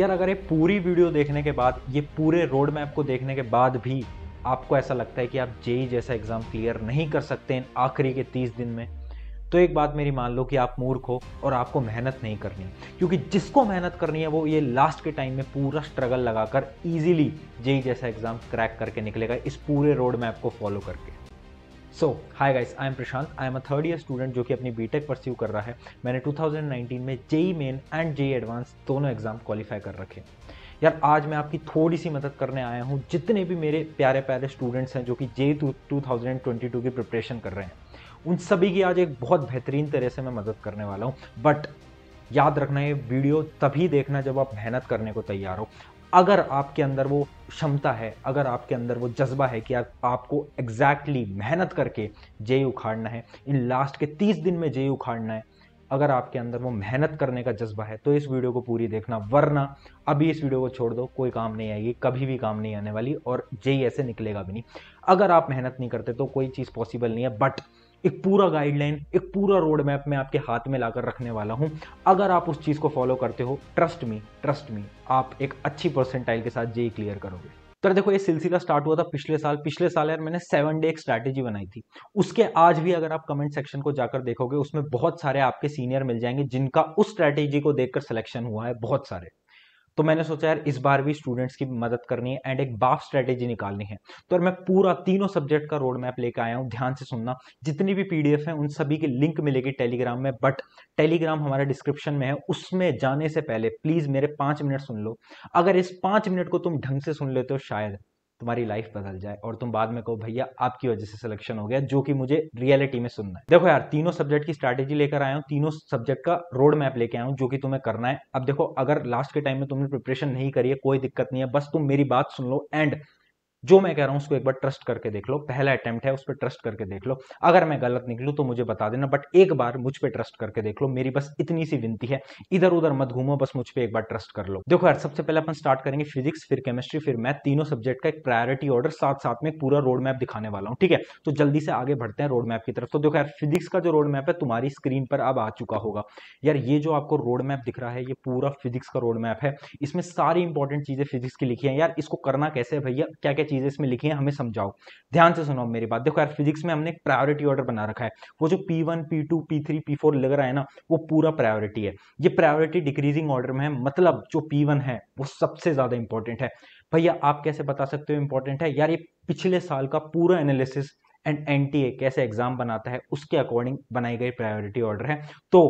यार अगर ये पूरी वीडियो देखने के बाद ये पूरे रोड मैप को देखने के बाद भी आपको ऐसा लगता है कि आप जेई e जैसा एग्ज़ाम क्लियर नहीं कर सकते इन आखिरी के तीस दिन में तो एक बात मेरी मान लो कि आप मूर्ख हो और आपको मेहनत नहीं करनी क्योंकि जिसको मेहनत करनी है वो ये लास्ट के टाइम में पूरा स्ट्रगल लगाकर ईजिली जेई e जैसा एग्ज़ाम क्रैक करके निकलेगा इस पूरे रोड मैप को फॉलो करके so hi guys I am Prashant I am a third year student जो कि अपनी बीटेक परस्यू कर रहा है मैंने 2019 में JEE Main and JEE advance दोनों एग्जाम क्वालिफाई कर रखे यार आज मैं आपकी थोड़ी सी मदद करने आया हूँ जितने भी मेरे प्यारे प्यारे स्टूडेंट्स हैं जो कि जे टू टू की प्रिपरेशन कर रहे हैं उन सभी की आज एक बहुत बेहतरीन तरह से मैं मदद करने वाला हूँ बट याद रखना ये वीडियो तभी देखना जब आप मेहनत करने को तैयार हो अगर आपके अंदर वो क्षमता है अगर आपके अंदर वो जज्बा है कि आप, आपको एग्जैक्टली exactly मेहनत करके जे उखाड़ना है इन लास्ट के तीस दिन में जे उखाड़ना है अगर आपके अंदर वो मेहनत करने का जज्बा है तो इस वीडियो को पूरी देखना वरना अभी इस वीडियो को छोड़ दो कोई काम नहीं आएगी कभी भी काम नहीं आने वाली और जे ऐसे निकलेगा भी नहीं अगर आप मेहनत नहीं करते तो कोई चीज़ पॉसिबल नहीं है बट एक पूरा गाइडलाइन एक पूरा रोड मैप मैं आपके हाथ में लाकर रखने वाला हूं अगर आप उस चीज़ को फॉलो करते हो ट्रस्ट मी ट्रस्ट मी आप एक अच्छी परसेंटाइल के साथ जे क्लियर करोगे तो देखो ये सिलसिला स्टार्ट हुआ था पिछले साल पिछले साल यार मैंने सेवन डे एक स्ट्रैटेजी बनाई थी उसके आज भी अगर आप कमेंट सेक्शन को जाकर देखोगे उसमें बहुत सारे आपके सीनियर मिल जाएंगे जिनका उस स्ट्रैटेजी को देखकर सिलेक्शन हुआ है बहुत सारे तो मैंने सोचा यार इस बार भी स्टूडेंट्स की मदद करनी है एंड एक बाफ स्ट्रेटेजी निकालनी है तो मैं पूरा तीनों सब्जेक्ट का रोड मैप लेकर आया हूँ ध्यान से सुनना जितनी भी पीडीएफ है उन सभी की लिंक मिलेगी टेलीग्राम में बट टेलीग्राम हमारे डिस्क्रिप्शन में है उसमें जाने से पहले प्लीज मेरे पांच मिनट सुन लो अगर इस पांच मिनट को तुम ढंग से सुन लेते हो शायद तुम्हारी लाइफ बदल जाए और तुम बाद में कहो भैया आपकी वजह से सिलेक्शन हो गया जो कि मुझे रियलिटी में सुनना है देखो यार तीनों सब्जेक्ट की स्ट्रैटेजी लेकर आया हूँ तीनों सब्जेक्ट का रोड मैप लेके आया हूँ जो कि तुम्हें करना है अब देखो अगर लास्ट के टाइम में तुमने प्रिपरेशन नहीं करी है कोई दिक्कत नहीं है बस तुम मेरी बात सुन लो एंड जो मैं कह रहा हूँ उसको एक बार ट्रस्ट करके देख लो पहला अटेम्प्ट है उस पर ट्रस्ट करके देख लो अगर मैं गलत निकलू तो मुझे बता देना बट एक बार मुझ पर ट्रस्ट करके देख लो मेरी बस इतनी सी विनती है इधर उधर मत घूमो बस मुझ पर एक बार ट्रस्ट कर लो देखो यार सबसे पहले अपन स्टार्ट करेंगे फिजिक्स फिर केमिस्ट्री फिर मैथ तीनों सब्जेक्ट का एक प्रायोरिटी ऑर्डर साथ साथ में पूरा रोड मैप दिखाने वाला हूँ ठीक है तो जल्दी से आगे बढ़ते हैं रोड मैप की तरफ तो देखो यार फिजिक्स का जो रोड मैप है तुम्हारी स्क्रीन पर अब आ चुका होगा यार ये जो आपको रोड मैप दिख रहा है ये पूरा फिजिक्स का रोड मैप है इसमें सारी इंपॉर्टेंट चीजें फिजिक्स की लिखी है यार इसको करना कैसे भैया क्या क्या चीज़ें इसमें लिखी हैं हमें समझाओ ध्यान से सुनाओ मेरी बात देखो यार फिजिक्स में हमने एक प्रायोरिटी ऑर्डर बना रखा है वो जो P one P two P three P four लग रहा है ना वो पूरा प्रायोरिटी है ये प्रायोरिटी डिक्रीजिंग ऑर्डर में है मतलब जो पी वन है वो सबसे ज़्यादा इंपॉर्टेंट है भैया आप कैसे बता सकते हो इंपॉर्टेंट है यार ये पिछले साल का पूरा एनालिसिस एंड एन कैसे एग्जाम बनाता है उसके अकॉर्डिंग बनाई गई प्रायोरिटी ऑर्डर है तो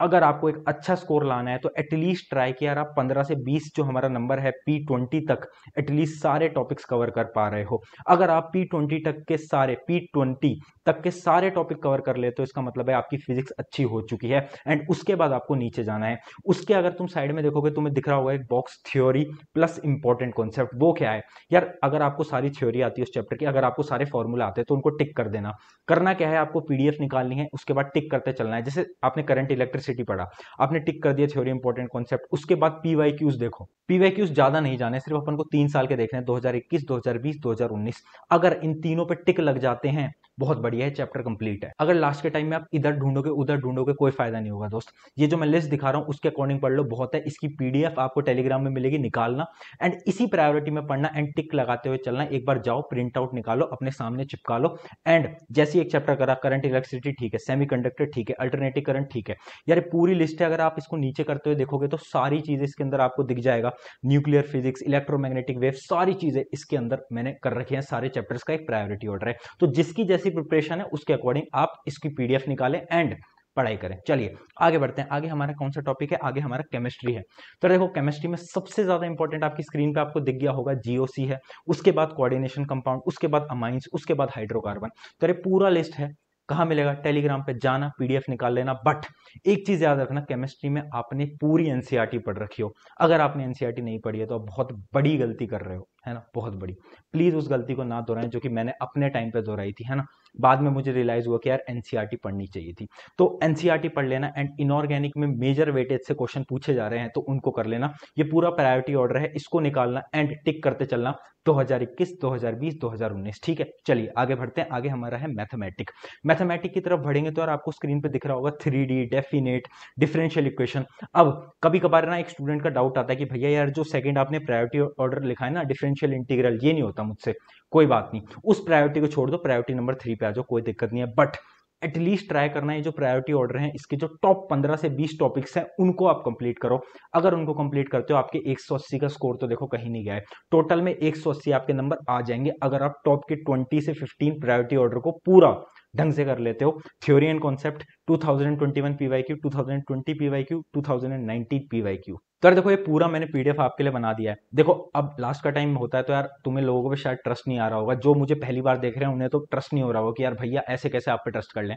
अगर आपको एक अच्छा स्कोर लाना है तो एटलीस्ट ट्राई किया आप 15 से 20 जो हमारा नंबर है पी ट्वेंटी तक एटलीस्ट सारे टॉपिक्स कवर कर पा रहे हो अगर आप पी ट्वेंटी तक के सारे पी ट्वेंटी तक के सारे टॉपिक कवर कर ले तो इसका मतलब है आपकी फिजिक्स अच्छी हो चुकी है एंड उसके बाद आपको नीचे जाना है उसके अगर तुम साइड में देखोगे तुम्हें दिख रहा होगा एक box theory plus important concept वो क्या है यार अगर आपको सारी थ्योरी आती है उस चैप्टर की अगर आपको सारे फॉर्मूला आते हैं तो उनको टिक टिक कर देना करना क्या है आपको पीडीएफ निकालनी है उसके बाद टिक करते चलना है जैसे आपने करंट इलेक्ट्रिसिटी पढ़ा आपने टिक कर दिया थ्योरी इंपॉर्टेंट कॉन्सेप्ट उसके बाद पीवाई क्यूज देखो पीवाई क्यूज ज्यादा नहीं जाने सिर्फ अपन को तीन साल के देखने हैं 2021 2020 2019 अगर इन तीनों पर टिक लग जाते हैं बहुत बढ़िया है चैप्टर कंप्लीट है अगर लास्ट के टाइम में आप इधर ढूंढोगे उधर ढूंढोगे कोई फायदा नहीं होगा दोस्त ये जो मैं लिस्ट दिखा रहा हूँ उसके अकॉर्डिंग पढ़ लो बहुत है इसकी पीडीएफ आपको टेलीग्राम में मिलेगी निकालना एंड इसी प्रायोरिटी में पढ़ना एंड टिक लगाते हुए चलना एक बार जाओ प्रिंट आउट निकालो अपने सामने चिपका लो एंड जैसे एक चैप्टर करा करंट इलेक्ट्रिसिटी ठीक है सेमी ठीक है अल्टरनेटिव करंट ठीक है यार पूरी लिस्ट है अगर आप इसको नीचे करते हुए देखोगे तो सारी चीज़ें इसके अंदर आपको दिख जाएगा न्यूक्लियर फिजिक्स इलेक्ट्रोमैग्नेटिक वेव सारी चीज़ें इसके अंदर मैंने कर रखी है सारे चैप्टर्स का एक प्रायोरिटी ऑर्डर है तो जिसकी जैसी प्रिपरेशन है उसके अकॉर्डिंग आप इसकी पीडीएफ निकालें एंड पढ़ाई करें चलिए आगे बढ़ते हैं आगे हमारा कौन सा टॉपिक है आगे हमारा केमिस्ट्री है तो देखो केमिस्ट्री में सबसे ज़्यादा इंपॉर्टेंट आपकी स्क्रीन पे आपको दिख गया होगा जीओसी है उसके बाद कोऑर्डिनेशन कंपाउंड उसके बाद अमाइंस उसके बाद हाइड्रोकार्बन तो अरे पूरा लिस्ट है कहा मिलेगा टेलीग्राम पे जाना पीडीएफ निकाल लेना बट एक चीज़ याद रखना केमिस्ट्री में आपने पूरी एनसीईआरटी e पढ़ रखी हो अगर आपने एनसीईआरटी e नहीं पढ़ी है तो आप बहुत बड़ी गलती कर रहे हो है ना बहुत बड़ी प्लीज़ उस गलती को ना दोहराएं जो कि मैंने अपने टाइम पे दोहराई थी है ना बाद में मुझे रियलाइज़ हुआ कि यार एन e पढ़नी चाहिए थी तो एन e पढ़ लेना एंड इनऑर्गेनिक में मेजर वेटेज से क्वेश्चन पूछे जा रहे हैं तो उनको कर लेना ये पूरा प्रायोरिटी ऑर्डर है इसको निकालना एंड टिक करते चलना 2021, 2020, 2019 ठीक है चलिए आगे बढ़ते हैं आगे हमारा है मैथमेटिक मैथमेटिक की तरफ बढ़ेंगे तो यार आपको स्क्रीन पे दिख रहा होगा three D definite differential equation अब कभी कभार ना एक स्टूडेंट का डाउट आता है कि भैया यार जो सेकंड आपने प्रायोरिटी ऑर्डर लिखा है ना डिफरेंशियल डिफरेंशियल इंटीग्रल ये नहीं होता मुझसे कोई बात नहीं उस प्रायोरिटी को छोड़ दो प्रायोरिटी नंबर थ्री पे आ जाओ कोई दिक्कत नहीं है बट एटलीस्ट ट्राई करना है जो प्रायोरिटी ऑर्डर है इसके जो टॉप पंद्रह से बीस टॉपिक्स हैं उनको आप कंप्लीट करो अगर उनको कंप्लीट करते हो आपके 180 का स्कोर तो देखो कहीं नहीं गया है टोटल में 180 आपके नंबर आ जाएंगे अगर आप टॉप के ट्वेंटी से फिफ्टीन प्रायोरिटी ऑर्डर को पूरा ढंग से कर लेते हो theory and concept 2021 P Y Q 2020 P Y Q 2019 Q तो यार देखो ये पूरा मैंने पीडीएफ आपके लिए बना दिया है देखो अब लास्ट का टाइम होता है तो यार तुम्हें लोगों पे शायद ट्रस्ट नहीं आ रहा होगा जो मुझे पहली बार देख रहे हैं उन्हें तो ट्रस्ट नहीं हो रहा होगा कि यार भैया ऐसे कैसे आप पे ट्रस्ट कर लें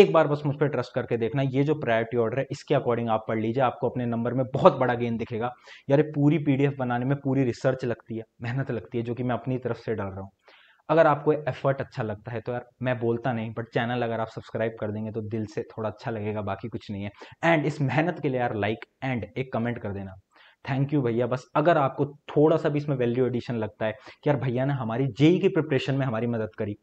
एक बार बस मुझ पर ट्रस्ट करके देखना ये जो प्रायोरिटी ऑर्डर है इसके अकॉर्डिंग आप पढ़ लीजिए आपको अपने नंबर में बहुत बड़ा गेन दिखेगा यार पूरी पीडीएफ बनाने में पूरी रिसर्च लगती है मेहनत लगती है जो कि मैं अपनी तरफ से डाल रहा हूँ अगर आपको एफर्ट अच्छा लगता है तो यार मैं बोलता नहीं बट चैनल अगर आप सब्सक्राइब कर देंगे तो दिल से थोड़ा अच्छा लगेगा बाकी कुछ नहीं है एंड इस मेहनत के लिए यार लाइक एंड एक कमेंट कर देना थैंक यू भैया बस अगर आपको थोड़ा सा भी इसमें वैल्यू एडिशन लगता है कि यार भैया ने हमारी जेई e की प्रिपरेशन में हमारी मदद करी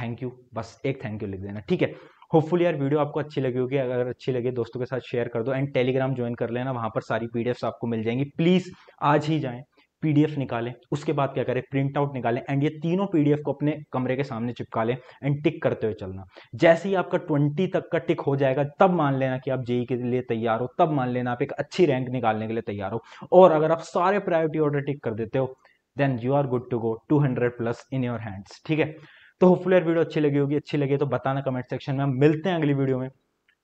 थैंक यू बस एक थैंक यू लिख देना ठीक है होपफुली यार वीडियो आपको अच्छी लगी होगी अगर अच्छी लगे दोस्तों के साथ शेयर कर दो एंड टेलीग्राम ज्वाइन कर लेना वहाँ पर सारी पीडीएफ्स आपको मिल जाएंगी प्लीज़ आज ही जाए पीडीएफ निकालें उसके बाद क्या करें प्रिंट आउट निकालें एंड ये तीनों पीडीएफ को अपने कमरे के सामने चिपका लें एंड टिक करते हुए चलना जैसे ही आपका ट्वेंटी तक का टिक हो जाएगा तब मान लेना कि आप जेई e e के लिए तैयार हो तब मान लेना आप एक अच्छी रैंक निकालने के लिए तैयार हो और अगर आप सारे प्रायोरिटी ऑर्डर टिक कर देते हो then you are good to go two hundred plus in your hands ठीक है तो होपफुल वीडियो अच्छी लगी होगी अच्छी लगी तो बताना कमेंट सेक्शन में हम मिलते हैं अगली वीडियो में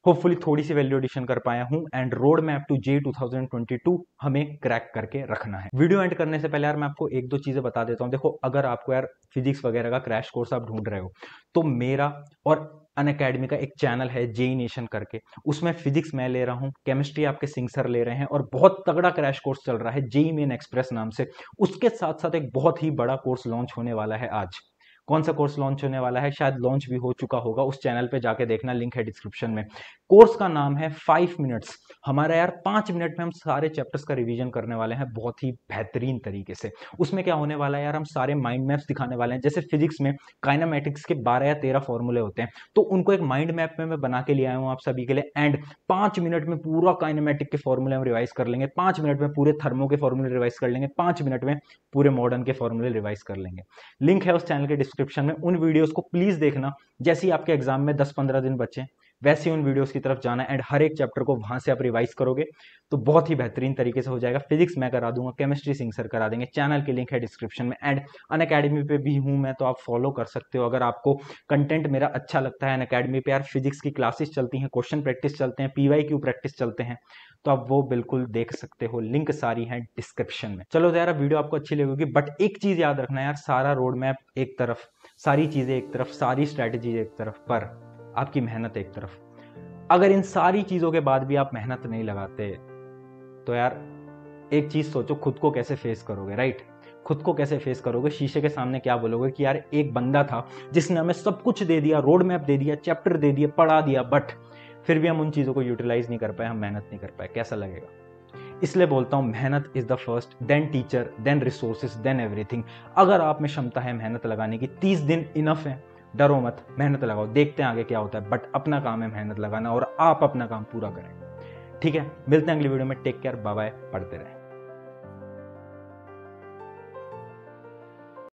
होपफुली थोड़ी सी वैल्यू एडिशन कर पाया हूं and road map to J 2022 हमें क्रैक करके रखना है वीडियो एंड करने से पहले यार मैं आपको एक दो चीजें बता देता हूं देखो अगर आपको यार फिजिक्स वगैरह का क्रैश कोर्स आप ढूंढ रहे हो तो मेरा और अन अकेडमी का एक चैनल है जेई नेशन करके उसमें फिजिक्स मैं ले रहा हूँ केमिस्ट्री आपके सिंह सर ले रहे हैं और बहुत तगड़ा क्रैश कोर्स चल रहा है जेई मेन एक्सप्रेस नाम से उसके साथ साथ एक बहुत ही बड़ा कोर्स लॉन्च होने वाला है आज कौन सा कोर्स लॉन्च होने वाला है शायद लॉन्च भी हो चुका होगा उस चैनल पे जाके देखना लिंक है डिस्क्रिप्शन में कोर्स का नाम है फाइव मिनट्स हमारा यार पांच मिनट में हम सारे चैप्टर्स का रिवीजन करने वाले हैं बहुत ही बेहतरीन तरीके से उसमें क्या होने वाला है यार हम सारे माइंड मैप्स दिखाने वाले हैं जैसे फिजिक्स में काइनामेटिक्स के बारह या तेरह फॉर्मूले होते हैं तो उनको एक माइंड मैप में मैं बना के लिए आया हूँ आप सभी के लिए एंड पांच मिनट में पूरा काइनामेटिक के फॉर्मूले हम रिवाइज कर लेंगे पांच मिनट में पूरे थर्मो के फॉर्मूले रिवाइज कर लेंगे पांच मिनट में पूरे मॉडर्न के फॉर्मूले रिवाइज कर लेंगे लिंक है उस चैनल के डिस्क्रिप्शन में उन वीडियोस को प्लीज़ देखना जैसे ही आपके एग्जाम में 10-15 दिन बचे वैसे उन वीडियोस की तरफ जाना एंड हर एक चैप्टर को वहां से आप रिवाइज करोगे तो बहुत ही बेहतरीन तरीके से हो जाएगा फिजिक्स मैं करा दूंगा केमिस्ट्री सिंह सर करा देंगे चैनल की लिंक है डिस्क्रिप्शन में एंड अन अकेडमी पे भी हूं मैं तो आप फॉलो कर सकते हो अगर आपको कंटेंट मेरा अच्छा लगता है अन अकेडमी पे यार फिजिक्स की क्लासेस चलती हैं क्वेश्चन प्रैक्टिस चलते हैं पीवाई क्यू प्रैक्टिस चलते हैं तो आप वो बिल्कुल देख सकते हो लिंक सारी है डिस्क्रिप्शन में चलो यार वीडियो आपको अच्छी लगेगी बट एक चीज याद रखना यार सारा रोड मैप एक तरफ सारी चीजें एक तरफ सारी स्ट्रैटेजी एक तरफ पर आपकी मेहनत एक तरफ अगर इन सारी चीज़ों के बाद भी आप मेहनत नहीं लगाते तो यार एक चीज़ सोचो खुद को कैसे फेस करोगे राइट खुद को कैसे फेस करोगे शीशे के सामने क्या बोलोगे कि यार एक बंदा था जिसने हमें सब कुछ दे दिया रोड मैप दे दिया चैप्टर दे दिया पढ़ा दिया बट फिर भी हम उन चीज़ों को यूटिलाइज नहीं कर पाए हम मेहनत नहीं कर पाए कैसा लगेगा इसलिए बोलता हूँ मेहनत is the first then teacher then resources then everything अगर आप में क्षमता है मेहनत लगाने की तीस दिन इनफ है डरो मत मेहनत लगाओ देखते हैं आगे क्या होता है बट अपना काम है मेहनत लगाना और आप अपना काम पूरा करें ठीक है मिलते हैं अगली वीडियो में टेक केयर बाय बाय पढ़ते रहें